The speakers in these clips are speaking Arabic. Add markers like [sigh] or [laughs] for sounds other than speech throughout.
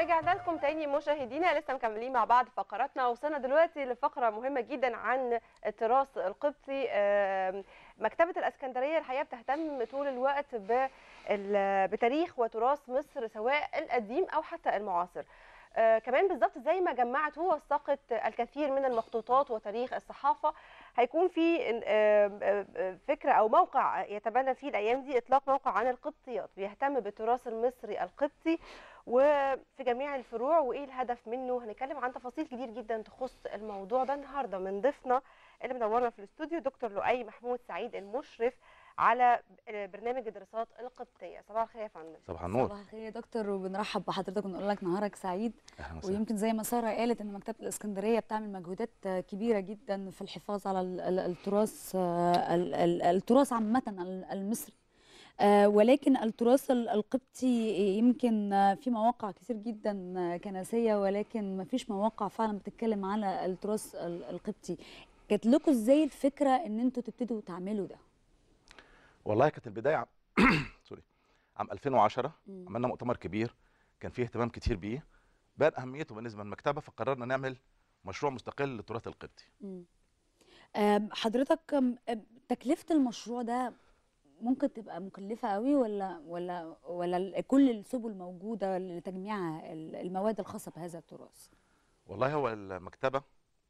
رجعنا لكم تاني مشاهدينا لسه مكملين مع بعض فقراتنا وصلنا دلوقتي لفقره مهمه جدا عن التراث القبطي مكتبه الاسكندريه الحقيقه بتهتم طول الوقت بتاريخ وتراث مصر سواء القديم او حتى المعاصر آه، كمان بالظبط زي ما جمعت ووثقت الكثير من المخطوطات وتاريخ الصحافه هيكون في فكره او موقع يتبنى فيه الايام دي اطلاق موقع عن القبطيات بيهتم بالتراث المصري القبطي وفي جميع الفروع وايه الهدف منه هنتكلم عن تفاصيل كتير جدا تخص الموضوع ده النهارده من ضيفنا اللي منورنا في الاستوديو دكتور لؤي محمود سعيد المشرف على آه، برنامج الدراسات القبطيه صباح الخير يا فندم صباح النور صباح الخير يا دكتور وبنرحب بحضرتك ونقول لك نهارك سعيد ويمكن زي ما ساره قالت ان مكتبه الاسكندريه بتعمل مجهودات آه، كبيره جدا في الحفاظ على التراث آه، التراث عامه المصري ولكن التراث القبطي يمكن في مواقع كثير جدا كنسيه ولكن ما فيش مواقع فعلا بتتكلم على التراث القبطي جات لكم ازاي الفكره ان انتوا تبتدوا تعملوا ده والله كانت البدايه عام [clears throat] سوري عام 2010 عملنا مؤتمر كبير كان فيه اهتمام كتير بيه بان اهميته بالنسبه للمكتبه فقررنا نعمل مشروع مستقل للتراث القبطي. حضرتك تكلفه المشروع ده ممكن تبقى مكلفه قوي ولا ولا ولا كل السبل موجوده لتجميع المواد الخاصه بهذا التراث؟ والله هو المكتبه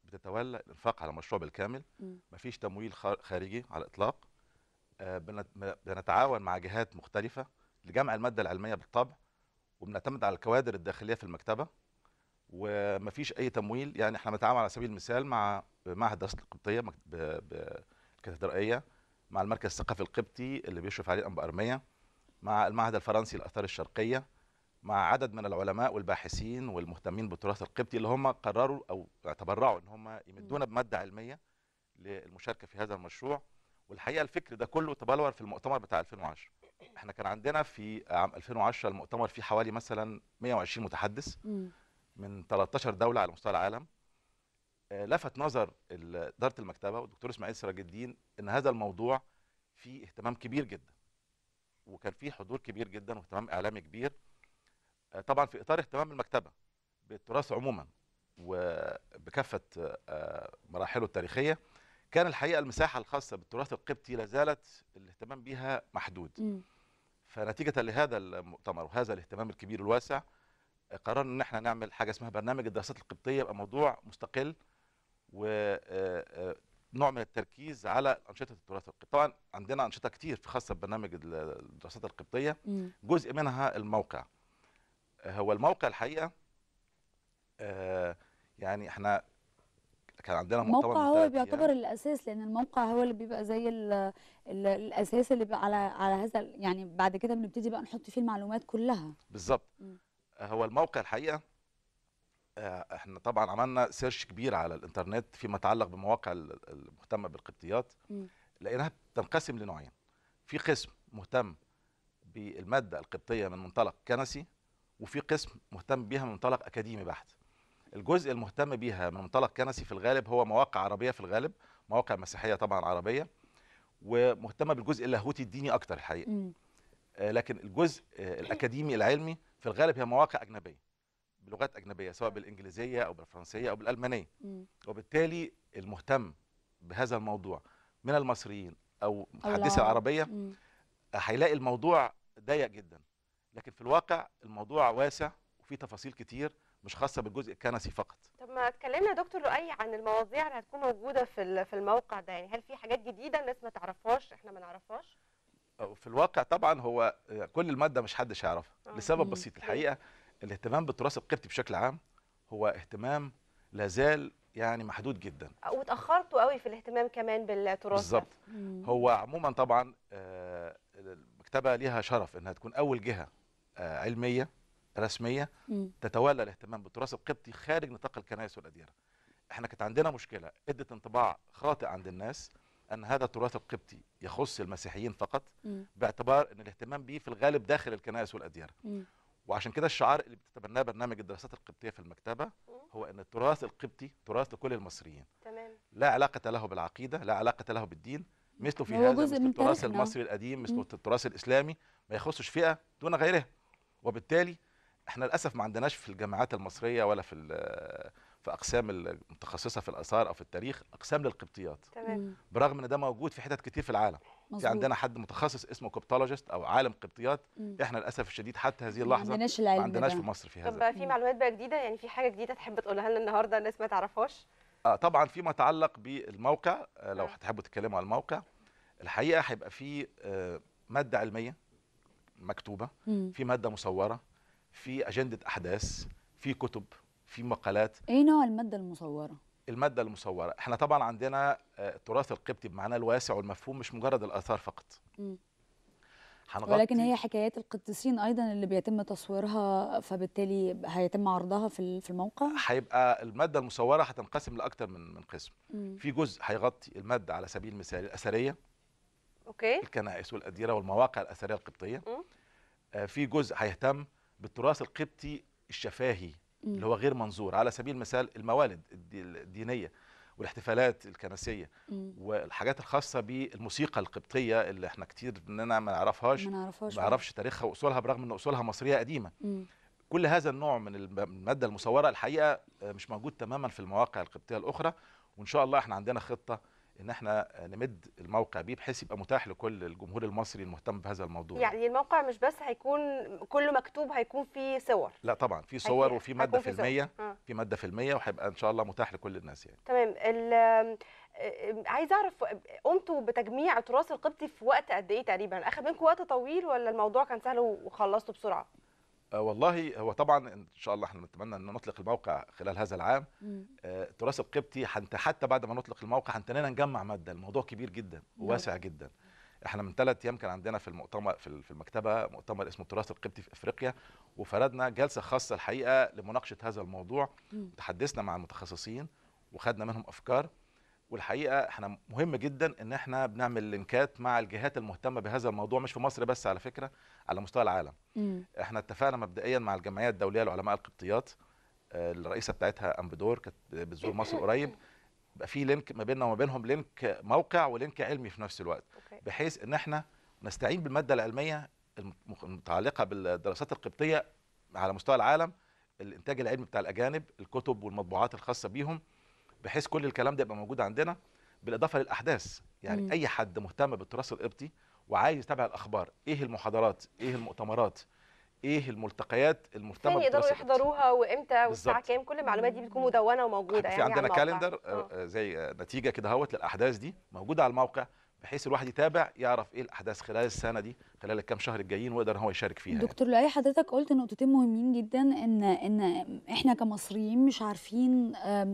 بتتولى الانفاق على المشروع بالكامل مفيش تمويل خارجي على الاطلاق بنتعاون مع جهات مختلفة لجمع المادة العلمية بالطبع وبنعتمد على الكوادر الداخلية في المكتبة ومفيش أي تمويل يعني احنا بنتعاون على سبيل المثال مع معهد دراسة القبطية الكاتدرائية مع المركز الثقافي القبطي اللي بيشرف عليه الأنبا أرمية مع المعهد الفرنسي للآثار الشرقية مع عدد من العلماء والباحثين والمهتمين بالتراث القبطي اللي هم قرروا أو تبرعوا إن هم يمدونا بمادة علمية للمشاركة في هذا المشروع والحقيقه الفكر ده كله تبلور في المؤتمر بتاع 2010 احنا كان عندنا في عام 2010 المؤتمر فيه حوالي مثلا 120 متحدث من 13 دوله على مستوى العالم آه، لفت نظر اداره المكتبه والدكتور اسماعيل سراج الدين ان هذا الموضوع فيه اهتمام كبير جدا وكان فيه حضور كبير جدا واهتمام اعلامي كبير آه، طبعا في اطار اهتمام المكتبه بالتراث عموما وبكافه آه، مراحله التاريخيه كان الحقيقه المساحه الخاصه بالتراث القبطي لا زالت الاهتمام بها محدود م. فنتيجه لهذا المؤتمر وهذا الاهتمام الكبير الواسع قررنا ان احنا نعمل حاجه اسمها برنامج الدراسات القبطيه يبقى موضوع مستقل ونوع آه، آه، من التركيز على انشطه التراث القبطي طبعا عندنا انشطه كتير خاصه ببرنامج الدراسات القبطيه م. جزء منها الموقع هو الموقع الحقيقه آه، يعني احنا كان عندنا مؤتمر الموقع هو يعني. بيعتبر يعني. الاساس لان الموقع هو اللي بيبقى زي الـ الـ الاساس اللي بيبقى على على هذا يعني بعد كده بنبتدي بقى نحط فيه المعلومات كلها بالظبط هو الموقع الحقيقه آه، احنا طبعا عملنا سيرش كبير على الانترنت فيما يتعلق بمواقع المهتمه بالقبطيات لقيناها تنقسم لنوعين في قسم مهتم بالماده القبطيه من منطلق كنسي وفي قسم مهتم بها من منطلق اكاديمي بحت الجزء المهتم بيها من منطلق كنسي في الغالب هو مواقع عربيه في الغالب مواقع مسيحيه طبعا عربيه ومهتمه بالجزء اللاهوتي الديني اكتر الحقيقه م. آه، لكن الجزء آه، الاكاديمي العلمي في الغالب هي مواقع اجنبيه بلغات اجنبيه سواء بالانجليزيه او بالفرنسيه او بالالمانيه وبالتالي المهتم بهذا الموضوع من المصريين او محدثة العربيه هيلاقي الموضوع ضيق جدا لكن في الواقع الموضوع واسع وفي تفاصيل كتير مش خاصه بالجزء الكنسي فقط طب ما اتكلمنا دكتور لؤي عن المواضيع اللي هتكون موجوده في في الموقع ده يعني هل في حاجات جديده الناس ما تعرفهاش احنا ما نعرفهاش في الواقع طبعا هو آه، كل الماده مش حدش يعرفها آه. لسبب بسيط الحقيقه الاهتمام بالتراث القبطي بشكل عام هو اهتمام لازال يعني محدود جدا واتأخرتوا قوي في الاهتمام كمان بالتراث بالظبط هو عموما طبعا آه، المكتبه ليها شرف انها تكون اول جهه علميه رسميه تتولى الاهتمام بالتراث القبطي خارج نطاق الكنائس والاديره. احنا كانت عندنا مشكله ادت انطباع خاطئ عند الناس ان هذا التراث القبطي يخص المسيحيين فقط م. باعتبار ان الاهتمام به في الغالب داخل الكنائس والاديره. وعشان كده الشعار اللي بتتبناه برنامج الدراسات القبطيه في المكتبه هو ان التراث القبطي تراث لكل المصريين. تمام. لا علاقه له بالعقيده، لا علاقه له بالدين، مثله في هذا مثل التراث المصري القديم، مثل التراث الاسلامي، ما يخصش فئه دون غيرها. وبالتالي احنا للاسف ما عندناش في الجامعات المصريه ولا في في اقسام المتخصصه في الاثار او في التاريخ اقسام للقبطيات تمام برغم ان ده موجود في حتت كتير في العالم مزبوط. في عندنا حد متخصص اسمه كوبتولوجيست او عالم قبطيات مم. احنا للاسف الشديد حتى هذه اللحظه ما عندناش العلم ما عندناش في مصر في هذا طب بقى في معلومات بقى جديده يعني في حاجه جديده تحب تقولها لنا النهارده الناس ما تعرفهاش اه طبعا فيما يتعلق بالموقع آه، لو آه. هتحبوا تتكلموا على الموقع الحقيقه هيبقى في آه، ماده علميه مكتوبه مم. في ماده مصوره في اجنده احداث في كتب في مقالات ايه نوع الماده المصوره الماده المصوره احنا طبعا عندنا آه، التراث القبطي بمعناه الواسع والمفهوم مش مجرد الاثار فقط هنغطي ولكن هي حكايات القديسين ايضا اللي بيتم تصويرها فبالتالي هيتم عرضها في في الموقع هيبقى الماده المصوره هتنقسم لاكثر من من قسم مم. في جزء هيغطي الماده على سبيل المثال الاثريه اوكي الكنائس والاديره والمواقع الاثريه القبطيه آه في جزء هيهتم بالتراث القبطي الشفاهي اللي هو غير منظور على سبيل المثال الموالد الدينيه والاحتفالات الكنسيه مم. والحاجات الخاصه بالموسيقى القبطيه اللي احنا كتير مننا ما نعرفهاش ما نعرفهاش ما نعرفش تاريخها واصولها برغم ان اصولها مصريه قديمه مم. كل هذا النوع من الماده المصوره الحقيقه آه، مش موجود تماما في المواقع القبطيه الاخرى وان شاء الله احنا عندنا خطه ان احنا نمد الموقع بيه بحيث يبقى متاح لكل الجمهور المصري المهتم بهذا الموضوع يعني الموقع مش بس هيكون كله مكتوب هيكون فيه صور لا طبعا في صور وفي ماده فيلميه في, آه. في ماده فيلميه وهيبقى ان شاء الله متاح لكل الناس يعني تمام آه، عايز اعرف قمتوا بتجميع التراث القبطي في وقت قد ايه تقريبا اخذ منكم وقت طويل ولا الموضوع كان سهل وخلصته بسرعه آه، والله هو طبعا ان شاء الله احنا نتمنى ان نطلق الموقع خلال هذا العام آه تراث القبطي حتى حتى بعد ما نطلق الموقع هنتنينا نجمع ماده الموضوع كبير جدا نعم. وواسع جدا احنا من ثلاث ايام كان عندنا في المؤتمر في المكتبه مؤتمر اسمه التراث القبطي في افريقيا وفردنا جلسه خاصه الحقيقه لمناقشه هذا الموضوع تحدثنا مع المتخصصين وخدنا منهم افكار والحقيقه احنا مهم جدا ان احنا بنعمل لينكات مع الجهات المهتمه بهذا الموضوع مش في مصر بس على فكره على مستوى العالم مم. احنا اتفقنا مبدئيا مع الجمعيه الدوليه لعلماء القبطيات آه، الرئيسه بتاعتها امبدور كانت بتزور مصر [laughs] قريب يبقى في لينك ما بيننا وما بينهم لينك موقع ولينك علمي في نفس الوقت أوكي. بحيث ان احنا نستعين بالماده العلميه المتعلقه بالدراسات القبطيه على مستوى العالم الانتاج العلمي بتاع الاجانب الكتب والمطبوعات الخاصه بيهم بحيث كل الكلام ده يبقى موجود عندنا بالاضافه للاحداث يعني مم. اي حد مهتم بالتراث القبطي وعايز يتابع الاخبار ايه المحاضرات ايه المؤتمرات ايه الملتقيات المرتبطه فين يقدروا يحضروها وامتى والساعه كام كل المعلومات دي بتكون مدونه وموجوده يعني في عندنا كالندر آه. آه، زي نتيجه كده اهوت للاحداث دي موجوده على الموقع بحيث الواحد يتابع يعرف ايه الاحداث خلال السنه دي خلال الكام شهر الجايين ويقدر هو يشارك فيها يعني. دكتور لؤي حضرتك قلت نقطتين مهمين جدا ان ان احنا كمصريين مش عارفين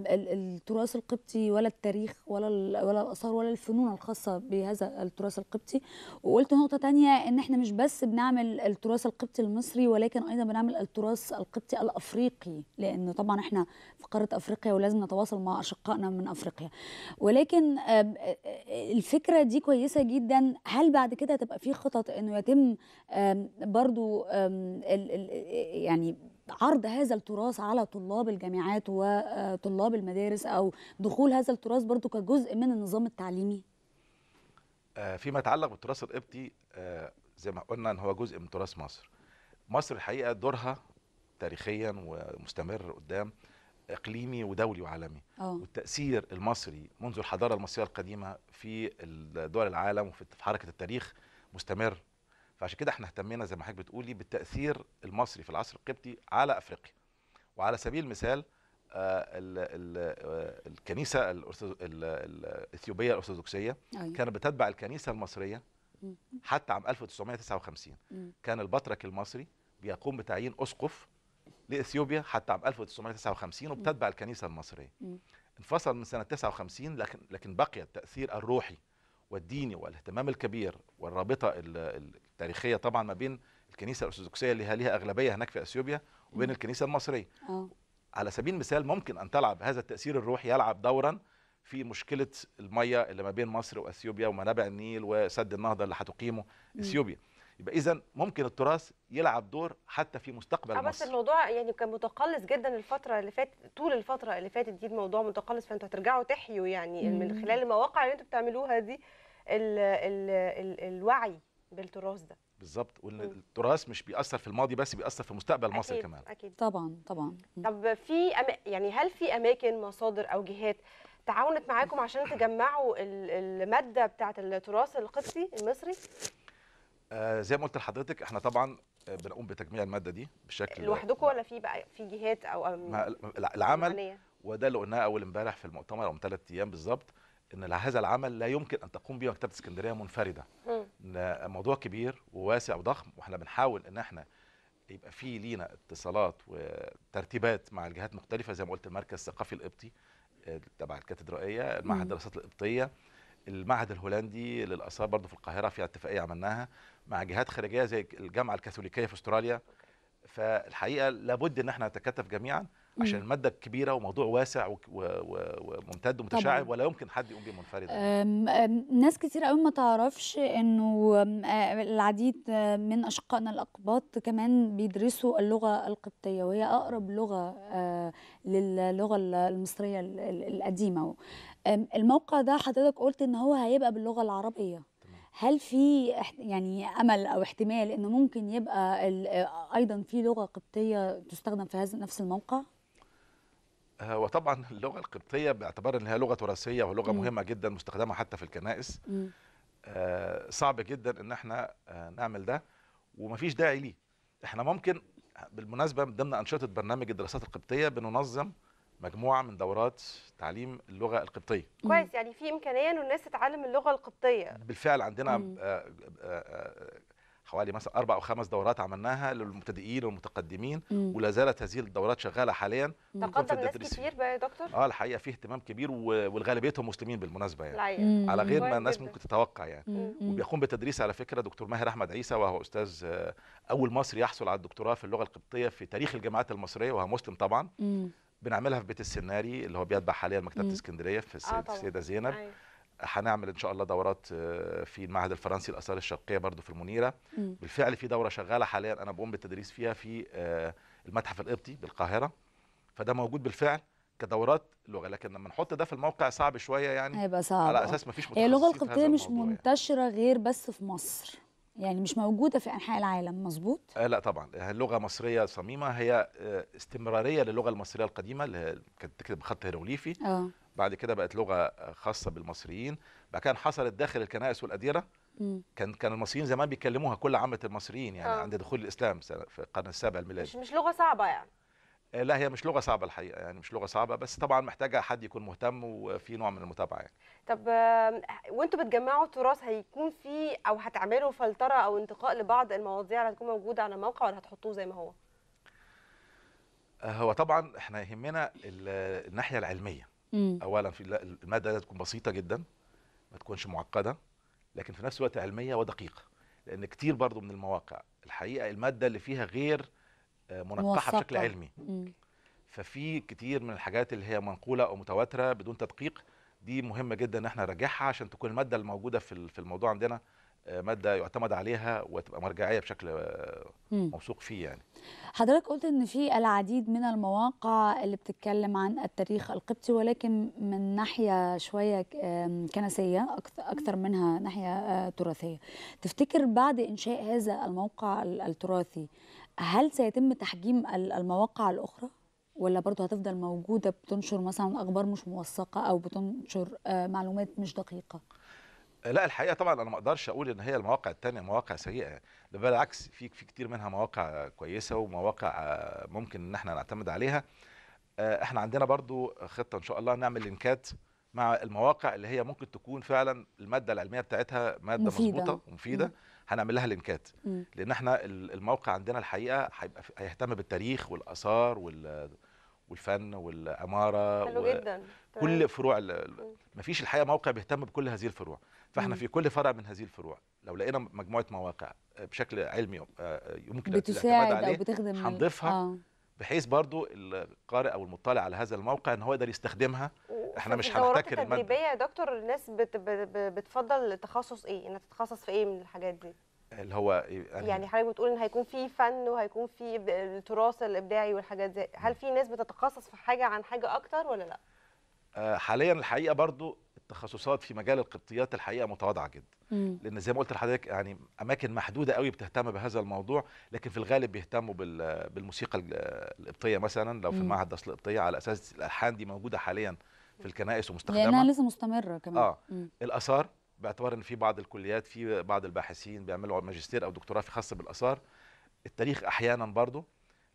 التراث القبطي ولا التاريخ ولا ولا الاثار ولا الفنون الخاصه بهذا التراث القبطي وقلت نقطه تانية ان احنا مش بس بنعمل التراث القبطي المصري ولكن ايضا بنعمل التراث القبطي الافريقي لان طبعا احنا في قاره افريقيا ولازم نتواصل مع اشقائنا من افريقيا ولكن الفكره دي كويسه جدا هل بعد كده هتبقى في خطط انه يتم برضو يعني عرض هذا التراث على طلاب الجامعات وطلاب المدارس او دخول هذا التراث برضو كجزء من النظام التعليمي آه، فيما يتعلق بالتراث القبطي آه، زي ما قلنا ان هو جزء من تراث مصر مصر الحقيقه دورها تاريخيا ومستمر قدام اقليمي ودولي وعالمي أوه. والتاثير المصري منذ الحضاره المصريه القديمه في دول العالم وفي حركه التاريخ مستمر فعشان كده احنا اهتمينا زي ما حضرتك بتقولي بالتاثير المصري في العصر القبطي على افريقيا وعلى سبيل المثال آه، آه، الكنيسه الاثيوبيه الارثوذكسيه أيوة. كانت بتتبع الكنيسه المصريه حتى عام 1959 كان البطرك المصري بيقوم بتعيين اسقف لاثيوبيا حتى عام 1959 وبتتبع الكنيسه المصريه انفصل من سنه 59 لكن لكن بقي التاثير الروحي والديني والاهتمام الكبير والرابطه تاريخيه طبعا ما بين الكنيسه الارثوذكسيه اللي لها اغلبيه هناك في اثيوبيا وبين الكنيسه المصريه أوه. على سبيل المثال ممكن ان تلعب هذا التاثير الروحي يلعب دورا في مشكله الميه اللي ما بين مصر واثيوبيا ومنابع النيل وسد النهضه اللي هتقيمه اثيوبيا يبقى اذا ممكن التراث يلعب دور حتى في مستقبل آه، مصر بس الموضوع يعني كان متقلص جدا الفتره اللي فاتت طول الفتره اللي فاتت دي الموضوع متقلص فانتوا هترجعوا تحيوا يعني مم. من خلال المواقع اللي انتوا بتعملوها دي الـ ال ال الوعي بالتراث ده بالظبط وان التراث مش بيأثر في الماضي بس بيأثر في مستقبل أكيد كمان اكيد طبعا طبعا طب في أم... يعني هل في اماكن مصادر او جهات تعاونت معاكم عشان تجمعوا الماده بتاعه التراث القبطي المصري آه زي ما قلت لحضرتك احنا طبعا آه، بنقوم بتجميع الماده دي بشكل لوحدكم ولا في بقى في جهات او العمل وده اللي قلناه اول امبارح في المؤتمر او من ثلاث ايام بالظبط ان هذا العمل لا يمكن ان تقوم به مكتبه اسكندريه منفرده موضوع كبير وواسع وضخم واحنا بنحاول ان احنا يبقى في لينا اتصالات وترتيبات مع الجهات مختلفه زي ما قلت المركز الثقافي القبطي آه، تبع الكاتدرائيه المعهد الدراسات القبطيه المعهد الهولندي للاثار برضه في القاهره في اتفاقيه عملناها مع جهات خارجيه زي الجامعه الكاثوليكيه في استراليا فالحقيقه لابد ان احنا نتكاتف جميعا عشان إمم. الماده كبيره وموضوع واسع وممتد ومتشعب ولا يمكن حد يقوم به منفردا ناس كتير قوي ما تعرفش انه آه، العديد من اشقائنا الاقباط كمان بيدرسوا اللغه القبطيه وهي اقرب لغه آه، للغه المصريه القديمه الموقع ده حضرتك قلت ان هو هيبقى باللغه العربيه هل في يعني امل او احتمال انه ممكن يبقى آه، ايضا في لغه قبطيه تستخدم في هذا نفس الموقع؟ آه، وطبعا اللغه القبطيه باعتبار انها لغه تراثيه ولغه مم. مهمه جدا مستخدمه حتى في الكنائس آه صعب جدا ان احنا آه نعمل ده ومفيش داعي ليه احنا ممكن بالمناسبه من ضمن انشطه برنامج الدراسات القبطيه بننظم مجموعه من دورات تعليم اللغه القبطيه كويس يعني في امكانيه ان الناس تتعلم اللغه القبطيه بالفعل عندنا آه, آه،, آه، حوالي مثلا اربع او خمس دورات عملناها للمبتدئين والمتقدمين ولا زالت هذه الدورات شغاله حاليا تقدم ناس كتير بقى يا دكتور اه الحقيقه في اهتمام كبير والغالبيتهم مسلمين بالمناسبه يعني على غير ما الناس ممكن تتوقع يعني وبيقوم بالتدريس على فكره دكتور ماهر احمد عيسى وهو استاذ آه، اول مصري يحصل على الدكتوراه في اللغه القبطيه في تاريخ الجامعات المصريه وهو مسلم طبعا بنعملها في بيت السناري اللي هو بيتبع حاليا مكتبه اسكندريه في آه، السيده آه زينب أيوة. هنعمل ان شاء الله دورات آه، في المعهد الفرنسي الاثار الشرقيه برضو في المنيره مم. بالفعل في دوره شغاله حاليا انا بقوم بالتدريس فيها في آه، المتحف القبطي بالقاهره فده موجود بالفعل كدورات لغه لكن لما نحط ده في الموقع صعب شويه يعني هيبقى صعب على آه. اساس ما فيش هي اللغه القبطيه مش يعني. منتشره يعني. غير بس في مصر يعني مش موجوده في انحاء العالم مظبوط آه لا طبعا اللغه مصريه صميمه هي استمراريه للغه المصريه القديمه اللي كانت تكتب بخط هيروغليفي اه بعد كده بقت لغه خاصه بالمصريين بعد كده حصلت داخل الكنائس والاديره كان كان المصريين زمان بيتكلموها كل عامه المصريين يعني أوه. عند دخول الاسلام في القرن السابع الميلادي مش مش لغه صعبه يعني آه، لا هي مش لغه صعبه الحقيقه يعني مش لغه صعبه بس طبعا محتاجه حد يكون مهتم وفي نوع من المتابعه يعني طب وانتوا بتجمعوا التراث هيكون في او هتعملوا فلتره او انتقاء لبعض المواضيع اللي هتكون موجوده على الموقع ولا هتحطوه زي ما هو آه، هو طبعا احنا يهمنا الناحيه العلميه مم. اولا في الماده لازم تكون بسيطه جدا ما تكونش معقده لكن في نفس الوقت علميه ودقيقه لان كتير برضو من المواقع الحقيقه الماده اللي فيها غير آه، منقحه بشكل علمي مم. ففي كتير من الحاجات اللي هي منقوله او متواتره بدون تدقيق دي مهمه جدا ان احنا نراجعها عشان تكون الماده الموجوده في الموضوع عندنا آه، ماده يعتمد عليها وتبقى مرجعيه بشكل آه، موثوق فيه يعني حضرتك قلت ان في العديد من المواقع اللي بتتكلم عن التاريخ القبطي ولكن من ناحيه شويه كنسيه اكثر منها ناحيه آه، تراثيه تفتكر بعد انشاء هذا الموقع التراثي هل سيتم تحجيم المواقع الاخرى ولا برضه هتفضل موجوده بتنشر مثلا اخبار مش موثقه او بتنشر معلومات مش دقيقه لا الحقيقه طبعا انا ما اقدرش اقول ان هي المواقع الثانيه مواقع سيئه ده بالعكس في في كتير منها مواقع كويسه ومواقع آه، ممكن ان احنا نعتمد عليها آه، احنا عندنا برضو خطه ان شاء الله نعمل لينكات مع المواقع اللي هي ممكن تكون فعلا الماده العلميه بتاعتها ماده مظبوطه ومفيده هنعمل لها لينكات لان احنا الموقع عندنا الحقيقه هيبقى هيهتم بالتاريخ والاثار وال والفن والعماره حلو جدا كل فروع مفيش الحقيقه موقع بيهتم بكل هذه الفروع فاحنا في كل فرع من هذه الفروع لو لقينا مجموعه مواقع بشكل علمي آه، يمكن بتساعد او بتخدم هنضيفها آه. بحيث برضو القارئ او المطلع على هذا الموقع ان هو يقدر يستخدمها احنا مش هنحتكر الماده التدريبيه يا دكتور الناس بت بتفضل تخصص ايه انها تتخصص في ايه من الحاجات دي اللي هو إيه، يعني, يعني حضرتك بتقول ان هيكون في فن وهيكون في التراث الابداعي والحاجات دي هل في ناس بتتخصص في حاجه عن حاجه اكتر ولا لا آه، حاليا الحقيقه برضو تخصصات في مجال القبطيات الحقيقه متواضعه جدا مم. لان زي ما قلت لحضرتك يعني اماكن محدوده قوي بتهتم بهذا الموضوع لكن في الغالب بيهتموا بالموسيقى القبطيه مثلا لو في المعهد الدرس القبطيه على اساس الالحان دي موجوده حاليا في الكنائس يعني ومستخدمه لانها لسه مستمره كمان اه الاثار باعتبار ان في بعض الكليات في بعض الباحثين بيعملوا ماجستير او دكتوراه في خاصه بالاثار التاريخ احيانا برضه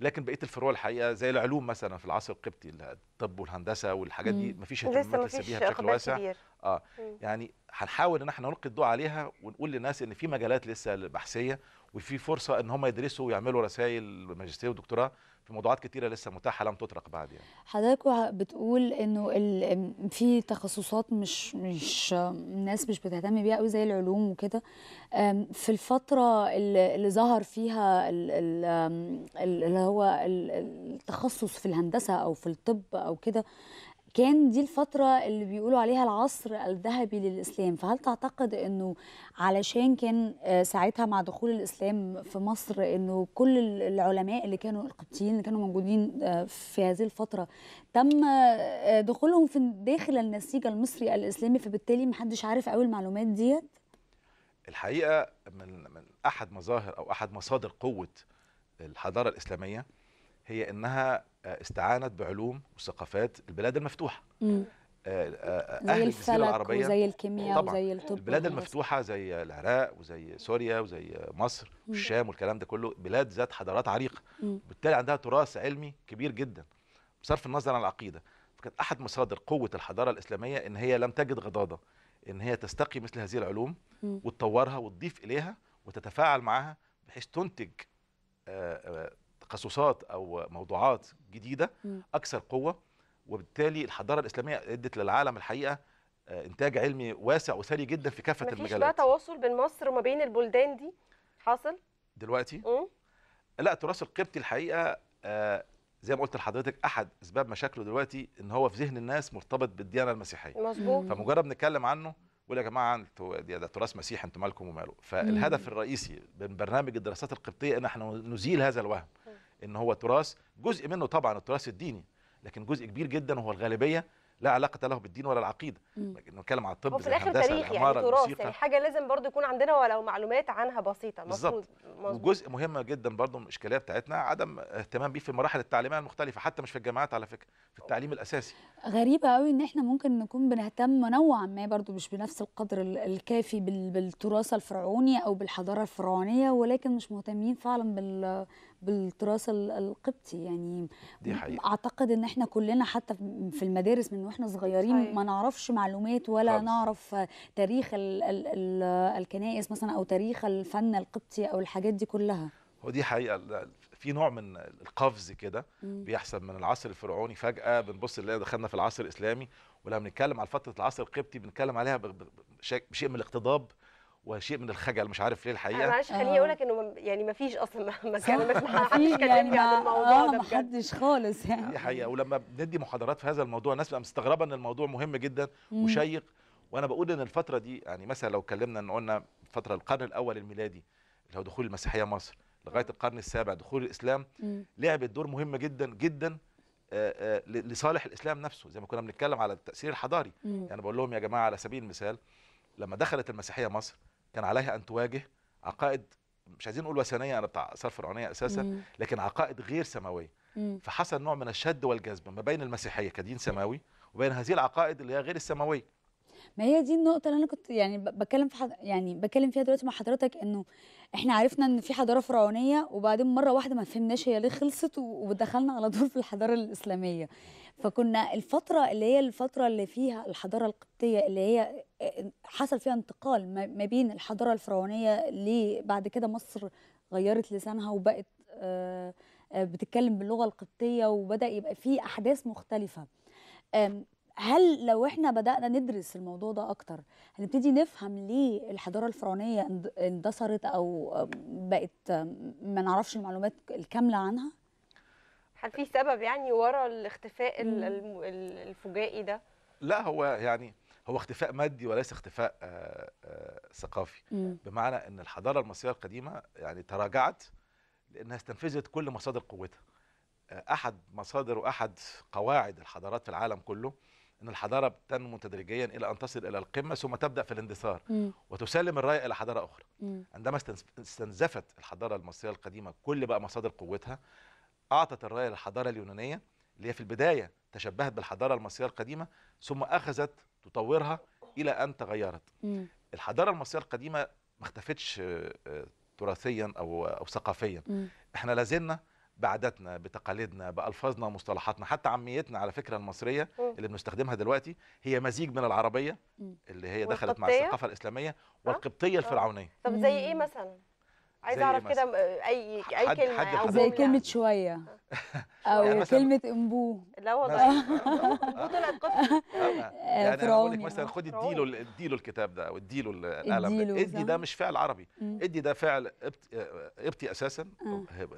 لكن بقيه الفروع الحقيقه زي العلوم مثلا في العصر القبطي الطب والهندسه والحاجات دي مفيش اهتمامات لسه بيها بشكل واسع كبير. اه يعني هنحاول ان احنا نلقي الضوء عليها ونقول للناس ان في مجالات لسه بحثيه وفي فرصه ان هم يدرسوا ويعملوا رسائل ماجستير ودكتوراه في موضوعات كتيره لسه متاحه لم تطرق بعد يعني حضرتك بتقول انه في تخصصات مش مش الناس مش بتهتم بيها قوي زي العلوم وكده في الفتره اللي ظهر فيها اللي هو التخصص في الهندسه او في الطب او كده كان دي الفترة اللي بيقولوا عليها العصر الذهبي للإسلام فهل تعتقد أنه علشان كان آه، ساعتها مع دخول الإسلام في مصر أنه كل العلماء اللي كانوا القبطيين اللي كانوا موجودين آه، في هذه الفترة تم آه، دخولهم في داخل النسيج المصري الإسلامي فبالتالي محدش عارف قوي المعلومات ديت الحقيقة من, من أحد مظاهر أو أحد مصادر قوة الحضارة الإسلامية هي انها آه، استعانت بعلوم وثقافات البلاد المفتوحه آه، آه، أهل زي الجزيره العربيه وزي الكيمياء طبعًا وزي الطب البلاد المفتوحه زي العراق وزي سوريا وزي مصر والشام والكلام ده كله بلاد ذات حضارات عريقه وبالتالي عندها تراث علمي كبير جدا بصرف النظر عن العقيده فكانت احد مصادر قوه الحضاره الاسلاميه ان هي لم تجد غضاضه ان هي تستقي مثل هذه العلوم وتطورها وتضيف اليها وتتفاعل معها بحيث تنتج تخصصات او موضوعات جديده اكثر قوه وبالتالي الحضاره الاسلاميه ادت للعالم الحقيقه آه، انتاج علمي واسع وثري جدا في كافه مفيش المجالات مفيش بقى تواصل بين مصر وما بين البلدان دي حاصل دلوقتي م? لا التراث القبطي الحقيقه آه، زي ما قلت لحضرتك احد اسباب مشاكله دلوقتي ان هو في ذهن الناس مرتبط بالديانه المسيحيه مظبوط فمجرد نتكلم عنه يقول يا جماعه انتوا ده تراث مسيحي انتوا مالكم وماله فالهدف الرئيسي من برنامج الدراسات القبطيه ان احنا نزيل هذا الوهم ان هو تراث جزء منه طبعا التراث الديني لكن جزء كبير جدا وهو الغالبيه لا علاقه له بالدين ولا العقيده نتكلم على الطب وفي الاخر تاريخ يعني تراث يعني حاجه لازم برضو يكون عندنا ولو معلومات عنها بسيطه بالظبط وجزء مهم جدا برضو من الاشكاليه بتاعتنا عدم اهتمام بيه في المراحل التعليميه المختلفه حتى مش في الجامعات على فكره في التعليم الاساسي غريبه قوي ان احنا ممكن نكون بنهتم نوعا ما برضو مش بنفس القدر الكافي بالتراث الفرعوني او بالحضاره الفرعونيه ولكن مش مهتمين فعلا بال بالتراث القبطي يعني دي حقيقة. اعتقد ان احنا كلنا حتى في المدارس من واحنا صغيرين حقيقة. ما نعرفش معلومات ولا خلص. نعرف تاريخ الـ الـ الـ الكنائس مثلا او تاريخ الفن القبطي او الحاجات دي كلها هو دي حقيقه في نوع من القفز كده بيحصل من العصر الفرعوني فجاه بنبص نلاقي دخلنا في العصر الاسلامي ولما بنتكلم على فتره العصر القبطي بنتكلم عليها بشيء من الاقتضاب وشيء من الخجل مش عارف ليه الحقيقه معلش خليني آه. اقول لك انه يعني ما فيش اصلا مكان بس ما حدش يعني عن الموضوع آه، ده ما حدش خالص يعني دي حقيقه ولما بندي محاضرات في هذا الموضوع الناس بتبقى مستغربه ان الموضوع مهم جدا وشيق وانا بقول ان الفتره دي يعني مثلا لو اتكلمنا ان قلنا فتره القرن الاول الميلادي اللي هو دخول المسيحيه مصر لغايه القرن السابع دخول الاسلام لعبت دور مهم جدا جدا آه، لصالح الاسلام نفسه زي ما كنا بنتكلم على التاثير الحضاري يعني بقول لهم يا جماعه على سبيل المثال لما دخلت المسيحيه مصر كان عليها ان تواجه عقائد مش عايزين نقول وثنيه انا بتاع اثار فرعونيه اساسا مم. لكن عقائد غير سماويه فحصل نوع من الشد والجذب ما بين المسيحيه كدين سماوي وبين هذه العقائد اللي هي غير السماويه ما هي دي النقطه اللي انا كنت يعني بتكلم في يعني بتكلم فيها دلوقتي مع حضرتك انه احنا عرفنا ان في حضاره فرعونيه وبعدين مره واحده ما فهمناش هي ليه خلصت ودخلنا على طول في الحضاره الاسلاميه فكنا الفتره اللي هي الفتره اللي فيها الحضاره القبطيه اللي هي آه، حصل فيها انتقال ما بين الحضاره الفرعونيه لبعد كده مصر غيرت لسانها وبقت آه، آه، بتتكلم باللغه القبطيه وبدا يبقى في احداث مختلفه هل لو احنا بدأنا ندرس الموضوع ده أكتر هنبتدي نفهم ليه الحضارة الفرعونية اندثرت أو بقت ما نعرفش المعلومات الكاملة عنها؟ هل في سبب يعني ورا الاختفاء الفجائي ده؟ لا هو يعني هو اختفاء مادي وليس اختفاء آآ آه، آآ آه، ثقافي مم. بمعنى ان الحضاره المصريه القديمه يعني تراجعت لانها استنفذت كل مصادر قوتها آه، احد مصادر واحد قواعد الحضارات في العالم كله ان الحضاره بتنمو تدريجيا الى ان تصل الى القمه ثم تبدا في الاندثار وتسلم الرايه الى حضاره اخرى عندما استنزفت الحضاره المصريه القديمه كل بقى مصادر قوتها اعطت الرايه للحضاره اليونانيه اللي هي في البدايه تشبهت بالحضاره المصريه القديمه ثم اخذت تطورها الى ان تغيرت الحضاره المصريه القديمه ما اختفتش آه، تراثيا او او ثقافيا احنا لازلنا بعاداتنا بتقاليدنا بالفاظنا مصطلحاتنا حتى عاميتنا على فكره المصريه م. اللي بنستخدمها دلوقتي هي مزيج من العربيه اللي هي دخلت مع الثقافه الاسلاميه والقبطيه آه. الفرعونيه طب زي ايه مثلا عايز إيه اعرف كده اي اي كلمه حد, حد او زي كلمه شويه آه. او يعني كلمه امبو لا والله طلعت [laughs] قصه آه. آه، يعني انا بقول لك مثلا خد اديله اديله الكتاب ده او اديله القلم ادي ده مش فعل عربي ادي ده فعل قبطي آه، اساسا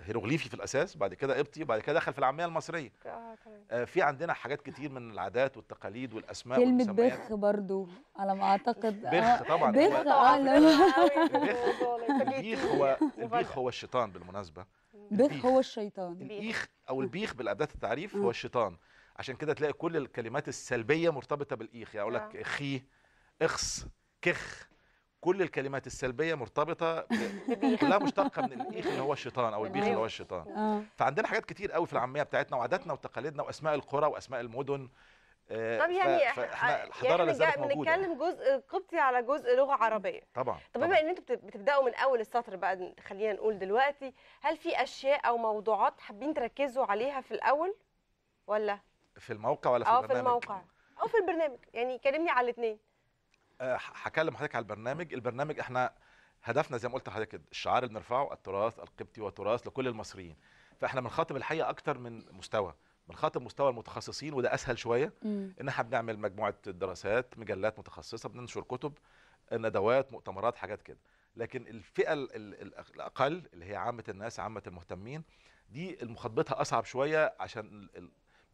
هيروغليفي في الاساس بعد كده قبطي بعد كده دخل في العاميه المصريه اه في عندنا حاجات كتير من العادات والتقاليد والاسماء كلمه بخ برضو على ما اعتقد بخ طبعا بخ اه بخ هو البيخ هو الشيطان بالمناسبه بخ هو الشيطان البيخ او البيخ بالابدات التعريف هو اه. الشيطان عشان كده تلاقي كل الكلمات السلبيه مرتبطه بالايخ يعني اقول لك اه. خي اخس كخ كل الكلمات السلبيه مرتبطه كلها [laughs] مشتقه من الايخ اللي هو الشيطان او البيخ اللي هو أيوه. الشيطان اه. فعندنا حاجات كتير قوي في العاميه بتاعتنا وعاداتنا وتقاليدنا واسماء القرى واسماء المدن آه، طب يعني احنا يعني الحضاره يعني بنتكلم جزء قبطي على جزء لغه عربيه طبعا طب بما ان انتوا بتبداوا من اول السطر بقى خلينا نقول دلوقتي هل في اشياء او موضوعات حابين تركزوا عليها في الاول ولا في الموقع ولا في البرنامج اه في الموقع او في البرنامج يعني كلمني على الاثنين آه، هكلم حضرتك على البرنامج البرنامج احنا هدفنا زي ما قلت لحضرتك الشعار اللي بنرفعه التراث القبطي وتراث لكل المصريين فاحنا بنخاطب الحقيقه اكتر من مستوى بنخاطب مستوى المتخصصين وده اسهل شويه ان احنا بنعمل مجموعه دراسات مجلات متخصصه بننشر كتب ندوات مؤتمرات حاجات كده لكن الفئه الاقل اللي هي عامه الناس عامه المهتمين دي مخاطبتها اصعب شويه عشان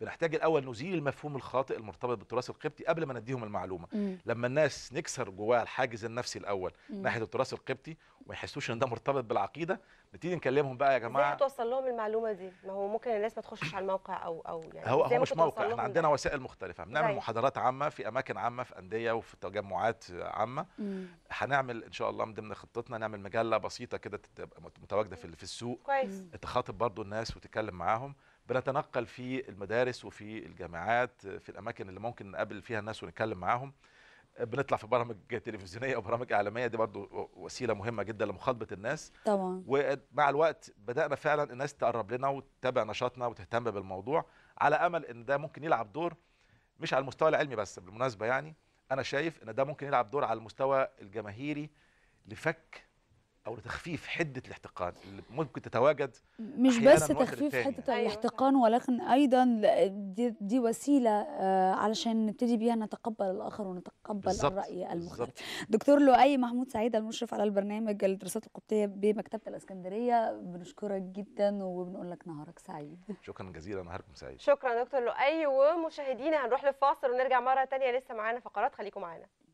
بنحتاج الاول نزيل المفهوم الخاطئ المرتبط بالتراث القبطي قبل ما نديهم المعلومه مم. لما الناس نكسر جواها الحاجز النفسي الاول مم. ناحيه التراث القبطي وما يحسوش ان ده مرتبط بالعقيده نبتدي نكلمهم بقى يا جماعه ازاي توصل لهم المعلومه دي ما هو ممكن الناس ما تخشش على الموقع او او يعني هو هو مش موقع احنا عندنا وسائل مختلفه بنعمل طيب. محاضرات عامه في اماكن عامه في انديه وفي تجمعات عامه مم. هنعمل ان شاء الله من ضمن خطتنا نعمل مجله بسيطه كده تبقى متواجده في في السوق كويس تخاطب برضو الناس وتتكلم معاهم بنتنقل في المدارس وفي الجامعات في الاماكن اللي ممكن نقابل فيها الناس ونتكلم معاهم بنطلع في برامج تلفزيونيه وبرامج اعلاميه دي برضو وسيله مهمه جدا لمخاطبه الناس طبعا ومع الوقت بدانا فعلا الناس تقرب لنا وتتابع نشاطنا وتهتم بالموضوع على امل ان ده ممكن يلعب دور مش على المستوى العلمي بس بالمناسبه يعني انا شايف ان ده ممكن يلعب دور على المستوى الجماهيري لفك او لتخفيف حده الاحتقان اللي ممكن تتواجد مش بس تخفيف حده أيوة. الاحتقان ولكن ايضا دي, دي وسيله آه، علشان نبتدي بيها نتقبل الاخر ونتقبل بالزبط. الراي المختلف بالزبط. دكتور لؤي محمود سعيد المشرف على البرنامج الدراسات القبطيه بمكتبه الاسكندريه بنشكرك جدا وبنقول لك نهارك سعيد شكرا جزيلا نهاركم سعيد شكرا دكتور لؤي ومشاهدينا هنروح لفاصل ونرجع مره ثانيه لسه معانا فقرات خليكم معانا